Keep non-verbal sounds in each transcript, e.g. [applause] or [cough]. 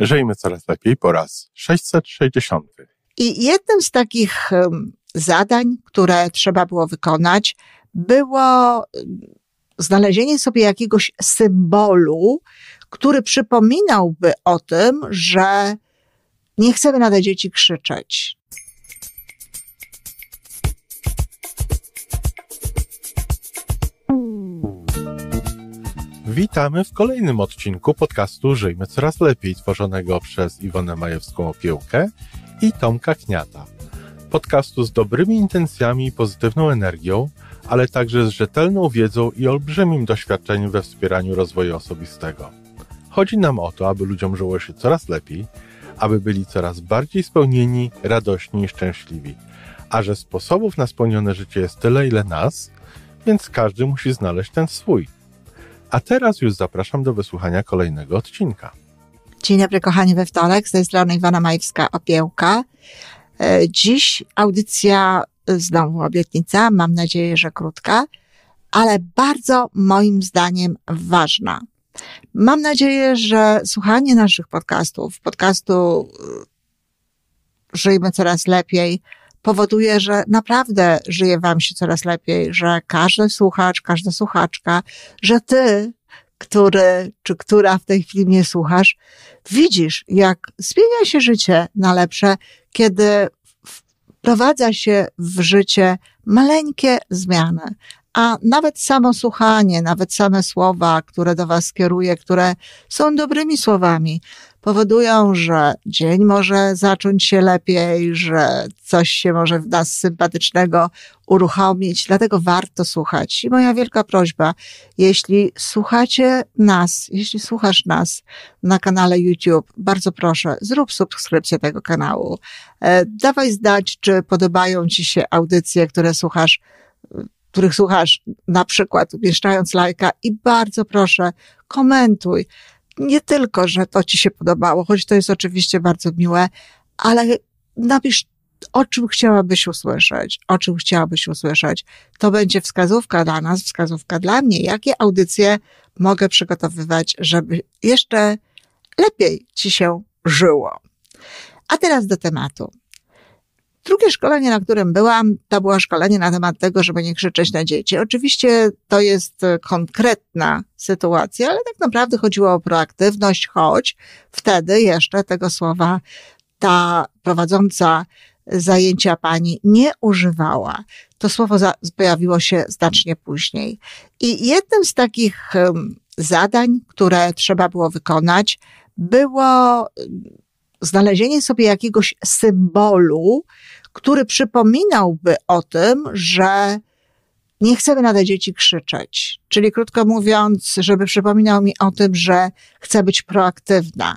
Żyjmy coraz lepiej po raz 660. I jednym z takich zadań, które trzeba było wykonać, było znalezienie sobie jakiegoś symbolu, który przypominałby o tym, że nie chcemy na te dzieci krzyczeć. Witamy w kolejnym odcinku podcastu Żyjmy Coraz Lepiej, tworzonego przez Iwonę Majewską Opiełkę i Tomka Kniata. Podcastu z dobrymi intencjami i pozytywną energią, ale także z rzetelną wiedzą i olbrzymim doświadczeniem we wspieraniu rozwoju osobistego. Chodzi nam o to, aby ludziom żyło się coraz lepiej, aby byli coraz bardziej spełnieni, radośni i szczęśliwi. A że sposobów na spełnione życie jest tyle, ile nas, więc każdy musi znaleźć ten swój – a teraz już zapraszam do wysłuchania kolejnego odcinka. Dzień dobry, kochani, we wtorek. Z tej strony Iwana Majewska-Opiełka. E, dziś audycja e, znowu obietnica, mam nadzieję, że krótka, ale bardzo moim zdaniem ważna. Mam nadzieję, że słuchanie naszych podcastów, podcastu e, Żyjmy Coraz Lepiej, powoduje, że naprawdę żyje wam się coraz lepiej, że każdy słuchacz, każda słuchaczka, że ty, który czy która w tej chwili mnie słuchasz, widzisz, jak zmienia się życie na lepsze, kiedy wprowadza się w życie maleńkie zmiany. A nawet samo słuchanie, nawet same słowa, które do Was kieruję, które są dobrymi słowami, powodują, że dzień może zacząć się lepiej, że coś się może w nas sympatycznego uruchomić. Dlatego warto słuchać. I moja wielka prośba, jeśli słuchacie nas, jeśli słuchasz nas na kanale YouTube, bardzo proszę, zrób subskrypcję tego kanału. E, dawaj zdać, czy podobają Ci się audycje, które słuchasz których słuchasz, na przykład umieszczając lajka i bardzo proszę, komentuj nie tylko, że to ci się podobało, choć to jest oczywiście bardzo miłe, ale napisz, o czym chciałabyś usłyszeć, o czym chciałabyś usłyszeć. To będzie wskazówka dla nas, wskazówka dla mnie, jakie audycje mogę przygotowywać, żeby jeszcze lepiej ci się żyło. A teraz do tematu. Drugie szkolenie, na którym byłam, to było szkolenie na temat tego, żeby nie krzyczeć na dzieci. Oczywiście to jest e, konkretna sytuacja, ale tak naprawdę chodziło o proaktywność, choć wtedy jeszcze tego słowa ta prowadząca zajęcia pani nie używała. To słowo za, pojawiło się znacznie później. I jednym z takich zadań, które trzeba było wykonać, było mm, znalezienie sobie jakiegoś symbolu, który przypominałby o tym, że nie chcemy na te dzieci krzyczeć. Czyli krótko mówiąc, żeby przypominał mi o tym, że chcę być proaktywna.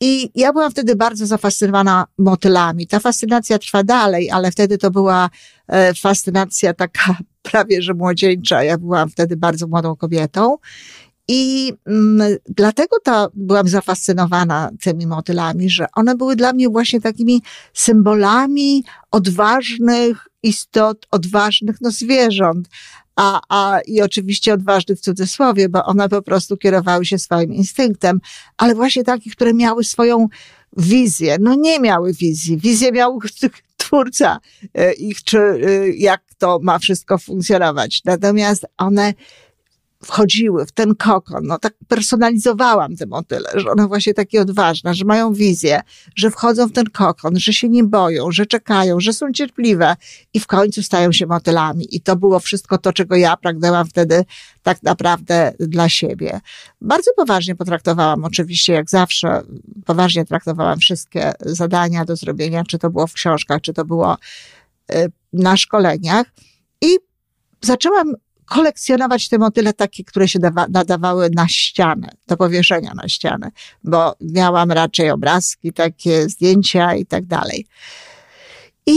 I ja byłam wtedy bardzo zafascynowana motylami. Ta fascynacja trwa dalej, ale wtedy to była e, fascynacja taka [laughs] prawie że młodzieńcza. Ja byłam wtedy bardzo młodą kobietą i mm, dlatego ta, byłam zafascynowana tymi motylami, że one były dla mnie właśnie takimi symbolami odważnych istot, odważnych no, zwierząt. A, a, i oczywiście odważnych w cudzysłowie, bo one po prostu kierowały się swoim instynktem, ale właśnie takich, które miały swoją wizję. No nie miały wizji. Wizję miał [laughs] twórca e, ich, czy e, jak to ma wszystko funkcjonować. Natomiast one wchodziły w ten kokon. No tak personalizowałam te motyle, że one właśnie takie odważne, że mają wizję, że wchodzą w ten kokon, że się nie boją, że czekają, że są cierpliwe i w końcu stają się motylami. I to było wszystko to, czego ja pragnęłam wtedy tak naprawdę dla siebie. Bardzo poważnie potraktowałam, oczywiście jak zawsze, poważnie traktowałam wszystkie zadania do zrobienia, czy to było w książkach, czy to było y, na szkoleniach i zaczęłam kolekcjonować te motyle takie, które się dawa, nadawały na ścianę, do powieszenia na ścianę, bo miałam raczej obrazki, takie zdjęcia i tak dalej. I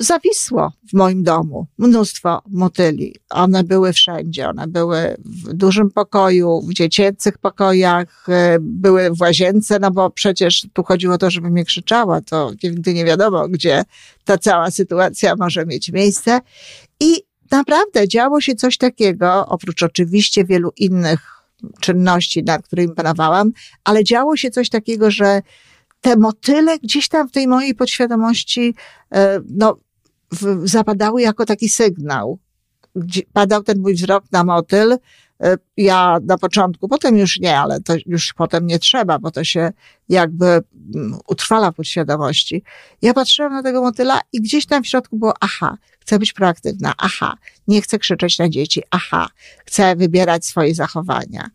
zawisło w moim domu mnóstwo motyli. One były wszędzie, one były w dużym pokoju, w dziecięcych pokojach, e, były w łazience, no bo przecież tu chodziło o to, żeby mnie krzyczała, to nigdy nie wiadomo, gdzie ta cała sytuacja może mieć miejsce. I naprawdę działo się coś takiego, oprócz oczywiście wielu innych czynności, nad którymi panowałam, ale działo się coś takiego, że te motyle gdzieś tam w tej mojej podświadomości e, no, w, zapadały jako taki sygnał. Gdzie padał ten mój wzrok na motyl, E, ja na początku, potem już nie, ale to już potem nie trzeba, bo to się jakby mm, utrwala w podświadomości. Ja patrzyłam na tego motyla i gdzieś tam w środku było, aha, chcę być proaktywna, aha, nie chcę krzyczeć na dzieci, aha, chcę wybierać swoje zachowania.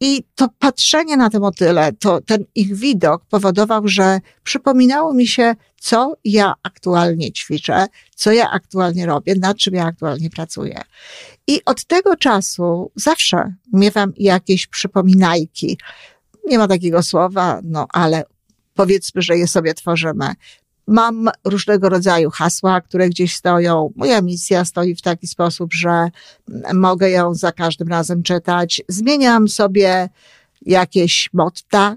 I to patrzenie na te motyle, to ten ich widok powodował, że przypominało mi się co ja aktualnie ćwiczę, co ja aktualnie robię, nad czym ja aktualnie pracuję. I od tego czasu zawsze miewam jakieś przypominajki. Nie ma takiego słowa, no ale powiedzmy, że je sobie tworzymy. Mam różnego rodzaju hasła, które gdzieś stoją. Moja misja stoi w taki sposób, że mogę ją za każdym razem czytać. Zmieniam sobie jakieś motta,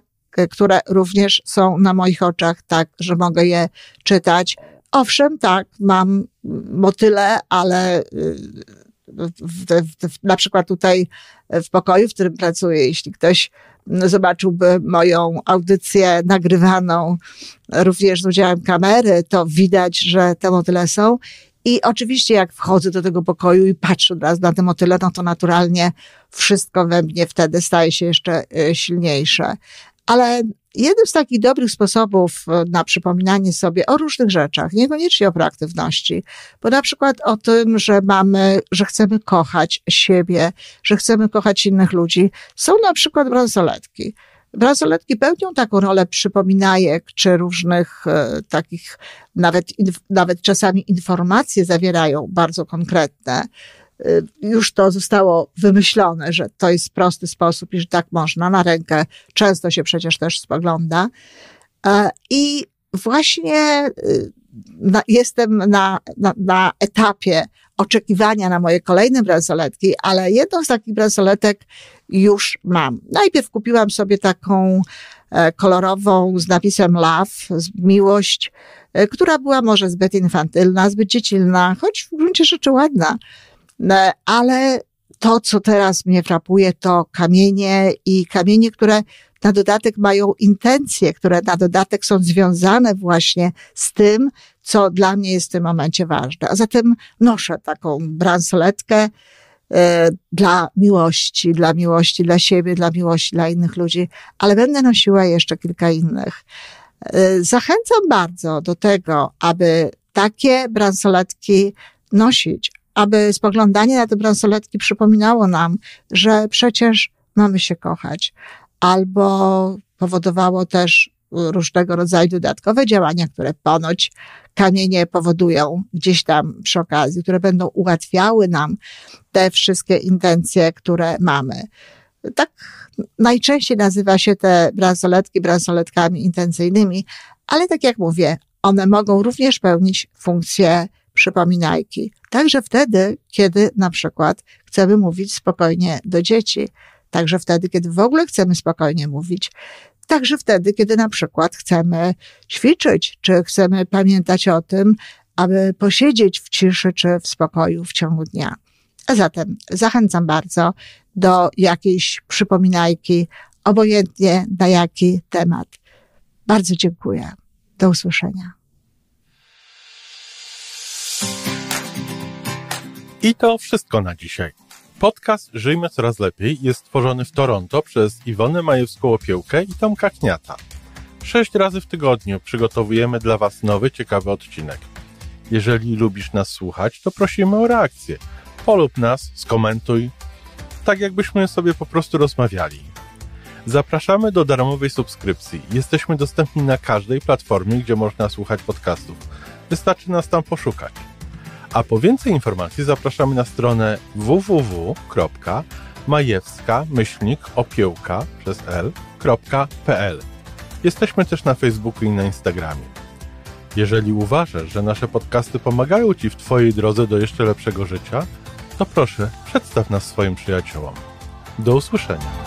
które również są na moich oczach tak, że mogę je czytać. Owszem, tak, mam motyle, ale y, w, w, w, na przykład tutaj w pokoju, w którym pracuję, jeśli ktoś zobaczyłby moją audycję nagrywaną również z udziałem kamery, to widać, że te motyle są. I oczywiście jak wchodzę do tego pokoju i patrzę od na te motyle, no to naturalnie wszystko we mnie wtedy staje się jeszcze y, silniejsze. Ale jeden z takich dobrych sposobów e, na przypominanie sobie o różnych rzeczach, niekoniecznie o proaktywności, bo na przykład o tym, że mamy, że chcemy kochać siebie, że chcemy kochać innych ludzi, są na przykład bransoletki. Bransoletki pełnią taką rolę przypominajek, czy różnych e, takich, nawet, inf, nawet czasami informacje zawierają bardzo konkretne, Y, już to zostało wymyślone, że to jest prosty sposób i że tak można na rękę. Często się przecież też spogląda. E, I właśnie y, na, jestem na, na, na, etapie oczekiwania na moje kolejne bransoletki, ale jedną z takich bransoletek już mam. Najpierw kupiłam sobie taką e, kolorową z napisem Love, miłość, e, która była może zbyt infantylna, zbyt dziecinna, choć w gruncie rzeczy ładna. No, ale to, co teraz mnie frapuje, to kamienie i kamienie, które na dodatek mają intencje, które na dodatek są związane właśnie z tym, co dla mnie jest w tym momencie ważne. A zatem noszę taką bransoletkę e, dla miłości, dla miłości dla siebie, dla miłości dla innych ludzi, ale będę nosiła jeszcze kilka innych. E, zachęcam bardzo do tego, aby takie bransoletki nosić, aby spoglądanie na te bransoletki przypominało nam, że przecież mamy się kochać, albo powodowało też różnego rodzaju dodatkowe działania, które ponoć kamienie powodują gdzieś tam przy okazji, które będą ułatwiały nam te wszystkie intencje, które mamy. Tak najczęściej nazywa się te bransoletki bransoletkami intencyjnymi, ale tak jak mówię, one mogą również pełnić funkcję przypominajki. Także wtedy, kiedy na przykład chcemy mówić spokojnie do dzieci. Także wtedy, kiedy w ogóle chcemy spokojnie mówić. Także wtedy, kiedy na przykład chcemy ćwiczyć, czy chcemy pamiętać o tym, aby posiedzieć w ciszy czy w spokoju w ciągu dnia. A zatem zachęcam bardzo do jakiejś przypominajki, obojętnie na jaki temat. Bardzo dziękuję. Do usłyszenia. I to wszystko na dzisiaj. Podcast Żyjmy Coraz Lepiej jest stworzony w Toronto przez Iwonę Majewską-Opiełkę i Tomka Kniata. Sześć razy w tygodniu przygotowujemy dla Was nowy, ciekawy odcinek. Jeżeli lubisz nas słuchać, to prosimy o reakcję. Polub nas, skomentuj, tak jakbyśmy sobie po prostu rozmawiali. Zapraszamy do darmowej subskrypcji. Jesteśmy dostępni na każdej platformie, gdzie można słuchać podcastów. Wystarczy nas tam poszukać. A po więcej informacji zapraszamy na stronę www.majewska-opiełka.pl Jesteśmy też na Facebooku i na Instagramie. Jeżeli uważasz, że nasze podcasty pomagają Ci w Twojej drodze do jeszcze lepszego życia, to proszę, przedstaw nas swoim przyjaciołom. Do usłyszenia.